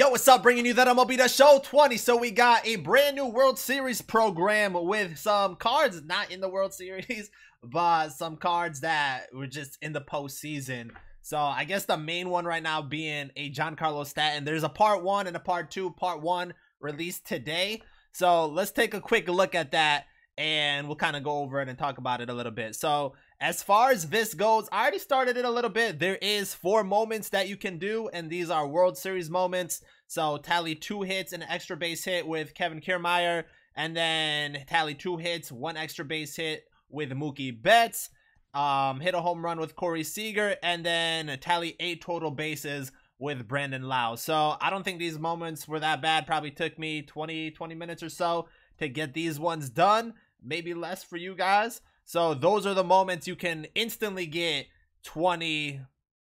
Yo, what's up? Bringing you that MLB The Show 20. So we got a brand new World Series program with some cards not in the World Series, but some cards that were just in the postseason. So I guess the main one right now being a John Carlos Stanton. There's a part one and a part two. Part one released today. So let's take a quick look at that and we'll kind of go over it and talk about it a little bit. So as far as this goes, I already started it a little bit. There is four moments that you can do, and these are World Series moments. So tally two hits and an extra base hit with Kevin Kiermeyer, and then tally two hits, one extra base hit with Mookie Betts, um, hit a home run with Corey Seager, and then tally eight total bases with Brandon Lau. So I don't think these moments were that bad. Probably took me 20, 20 minutes or so to get these ones done. Maybe less for you guys. So those are the moments you can instantly get 20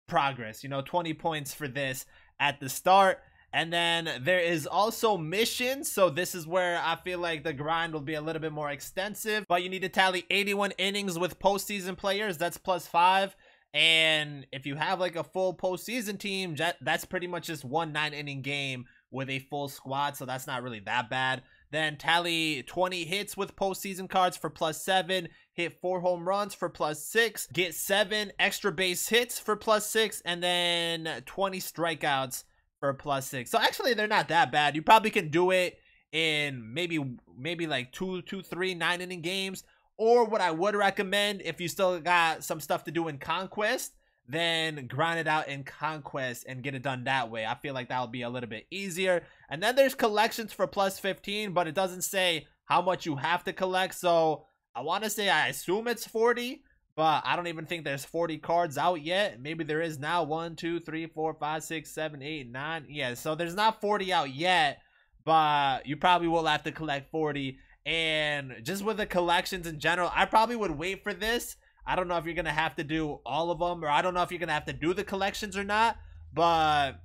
progress, you know, 20 points for this at the start. And then there is also missions. So this is where I feel like the grind will be a little bit more extensive. But you need to tally 81 innings with postseason players. That's plus five. And if you have like a full postseason team, that, that's pretty much just one nine inning game with a full squad. So that's not really that bad. Then tally 20 hits with postseason cards for plus seven, hit four home runs for plus six, get seven extra base hits for plus six, and then 20 strikeouts for plus six. So actually, they're not that bad. You probably can do it in maybe maybe like two, two, three, nine inning games. Or what I would recommend if you still got some stuff to do in Conquest then grind it out in Conquest and get it done that way. I feel like that will be a little bit easier. And then there's collections for plus 15, but it doesn't say how much you have to collect. So I want to say I assume it's 40, but I don't even think there's 40 cards out yet. Maybe there is now. One, two, three, four, five, six, seven, eight, nine. Yeah, so there's not 40 out yet, but you probably will have to collect 40. And just with the collections in general, I probably would wait for this I don't know if you're going to have to do all of them or I don't know if you're going to have to do the collections or not, but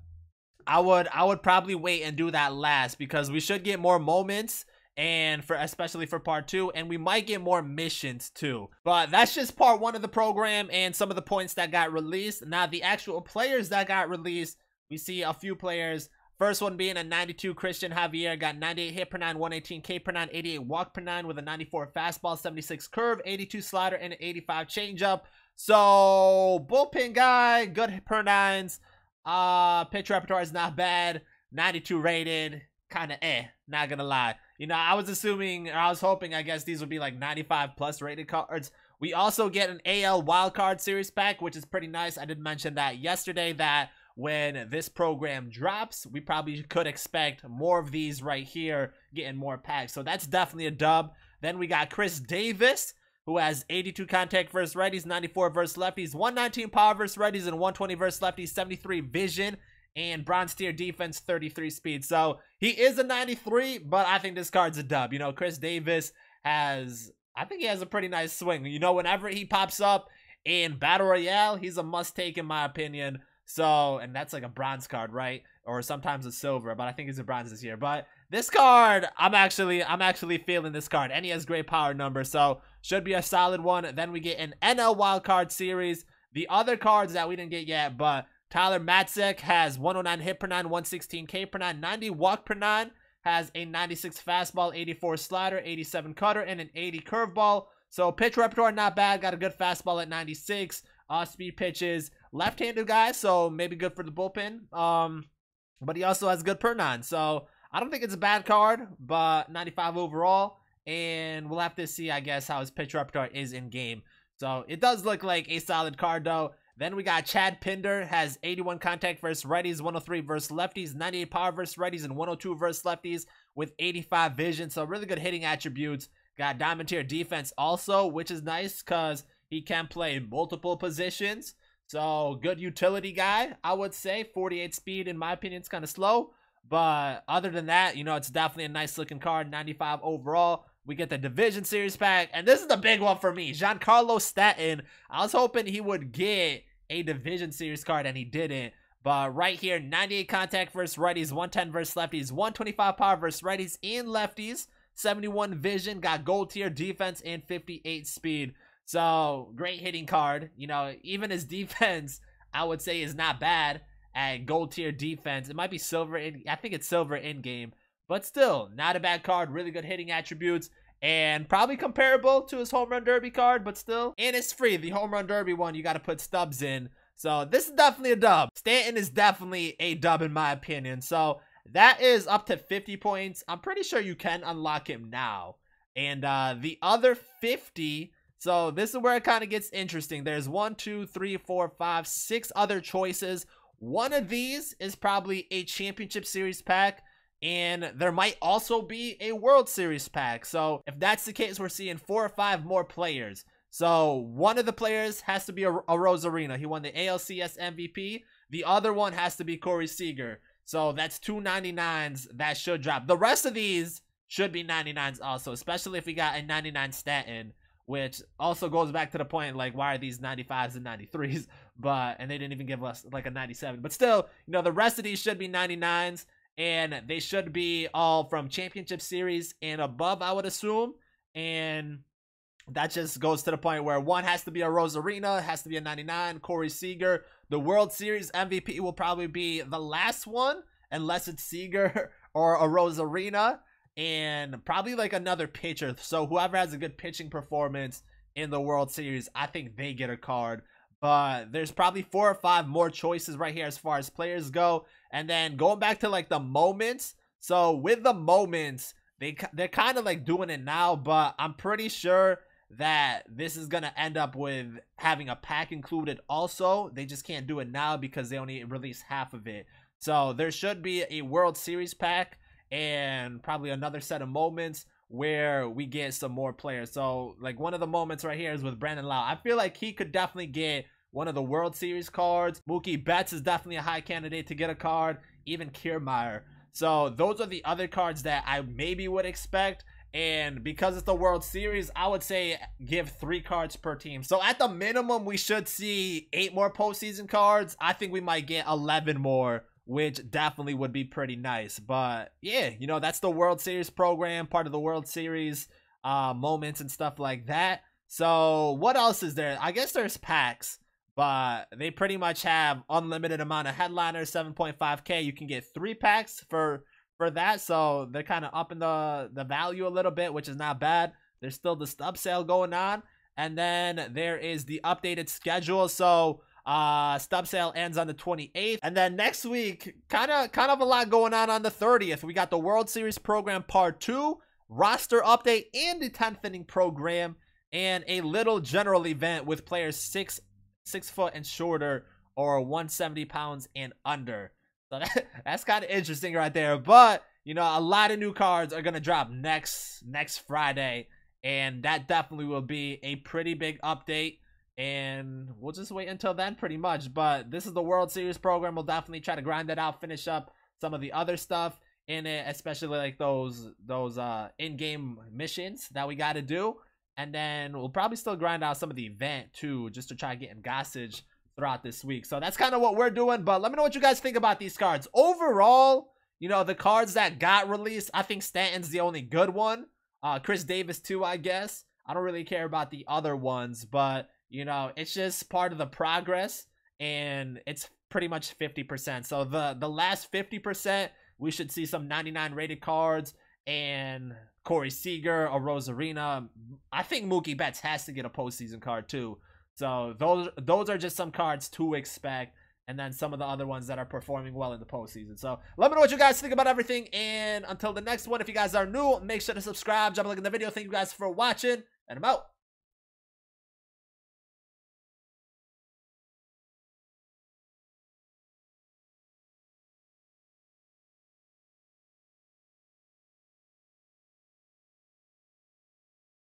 I would I would probably wait and do that last because we should get more moments and for especially for part two and we might get more missions too but that's just part one of the program and some of the points that got released now the actual players that got released we see a few players First one being a 92 Christian Javier, got 98 hit per 9, 118 K per 9, 88 walk per 9 with a 94 fastball, 76 curve, 82 slider, and an 85 changeup. So, bullpen guy, good per 9s. Uh, pitch repertoire is not bad. 92 rated, kind of eh, not gonna lie. You know, I was assuming, or I was hoping, I guess these would be like 95 plus rated cards. We also get an AL wildcard series pack, which is pretty nice. I did mention that yesterday that when this program drops, we probably could expect more of these right here getting more packs. So that's definitely a dub. Then we got Chris Davis, who has 82 contact versus righties, 94 versus lefties, 119 power versus righties, and 120 versus lefties, 73 vision, and bronze tier defense, 33 speed. So he is a 93, but I think this card's a dub. You know, Chris Davis has, I think he has a pretty nice swing. You know, whenever he pops up in Battle Royale, he's a must take in my opinion. So, and that's like a bronze card, right? Or sometimes a silver, but I think it's a bronze this year. But this card, I'm actually, I'm actually feeling this card. And he has great power number, so should be a solid one. Then we get an NL wild card series. The other cards that we didn't get yet, but Tyler Matzek has 109 hit per nine, 116 K per nine, 90 walk per nine, has a 96 fastball, 84 slider, 87 cutter, and an 80 curveball. So pitch repertoire not bad. Got a good fastball at 96. Off uh, speed pitches left-handed guy, so maybe good for the bullpen. Um, but he also has good per nine. so I don't think it's a bad card. But 95 overall, and we'll have to see, I guess, how his pitch repertoire is in game. So it does look like a solid card though. Then we got Chad Pinder has 81 contact versus righties, 103 versus lefties, 98 power versus righties, and 102 versus lefties with 85 vision. So really good hitting attributes. Got diamond tier defense also, which is nice because he can play multiple positions. So good utility guy, I would say. 48 speed, in my opinion, it's kind of slow. But other than that, you know, it's definitely a nice looking card. 95 overall. We get the Division Series pack. And this is the big one for me. Giancarlo Stanton. I was hoping he would get a Division Series card, and he didn't. But right here, 98 contact versus righties, 110 versus lefties, 125 power versus righties and lefties, 71 vision, got gold tier defense, and 58 speed. So great hitting card. You know, even his defense, I would say, is not bad at gold tier defense. It might be silver in, I think it's silver in game, but still not a bad card. Really good hitting attributes and probably comparable to his home run derby card, but still. And it's free. The home run derby one, you got to put stubs in. So this is definitely a dub. Stanton is definitely a dub in my opinion. So that is up to 50 points. I'm pretty sure you can unlock him now. And uh, the other 50 so this is where it kind of gets interesting. There's one, two, three, four, five, six other choices. One of these is probably a championship series pack. And there might also be a World Series pack. So if that's the case, we're seeing four or five more players. So one of the players has to be a, a Rosarina. He won the ALCS MVP. The other one has to be Corey Seager. So that's two 99s that should drop. The rest of these should be 99s also, especially if we got a 99 stat in which also goes back to the point like why are these 95s and 93s but and they didn't even give us like a 97 but still you know the rest of these should be 99s and they should be all from championship series and above i would assume and that just goes to the point where one has to be a Rosarina, has to be a 99, Corey Seager. The World Series MVP will probably be the last one, unless it's Seager or a Rosarina and probably like another pitcher. So whoever has a good pitching performance in the World Series, I think they get a card. But there's probably four or five more choices right here as far as players go. And then going back to like the moments. So with the moments, they they're kind of like doing it now, but I'm pretty sure that this is going to end up with having a pack included also. They just can't do it now because they only release half of it. So there should be a World Series pack and probably another set of moments where we get some more players. So like one of the moments right here is with Brandon Lau. I feel like he could definitely get one of the World Series cards. Mookie Betts is definitely a high candidate to get a card. Even Kiermaier. So those are the other cards that I maybe would expect. And because it's the World Series, I would say give three cards per team. So at the minimum, we should see eight more postseason cards. I think we might get 11 more which definitely would be pretty nice. But yeah, you know, that's the World Series program, part of the World Series uh, moments and stuff like that. So what else is there? I guess there's packs, but they pretty much have unlimited amount of headliners, 7.5k. You can get three packs for for that, so they're kind of upping the the value a little bit, which is not bad. There's still the stub sale going on, and then there is the updated schedule. So uh, stub sale ends on the 28th. And then next week, kind of kind of a lot going on on the 30th. We got the World Series program part two, roster update, and the 10th inning program, and a little general event with players six six foot and shorter or 170 pounds and under. So that, that's kind of interesting right there. But you know, a lot of new cards are gonna drop next next Friday, and that definitely will be a pretty big update and we'll just wait until then pretty much but this is the world series program we'll definitely try to grind that out finish up some of the other stuff in it especially like those those uh in-game missions that we got to do and then we'll probably still grind out some of the event too just to try getting gossage throughout this week so that's kind of what we're doing but let me know what you guys think about these cards overall you know the cards that got released i think stanton's the only good one uh chris davis too i guess i don't really care about the other ones but you know, it's just part of the progress and it's pretty much 50%. So the the last 50%, we should see some 99 rated cards and Corey Seager or Rosarina. I think Mookie Betts has to get a postseason card too. So those those are just some cards to expect and then some of the other ones that are performing well in the postseason. So let me know what you guys think about everything. And until the next one, if you guys are new, make sure to subscribe, drop a like in the video. Thank you guys for watching, and I'm out.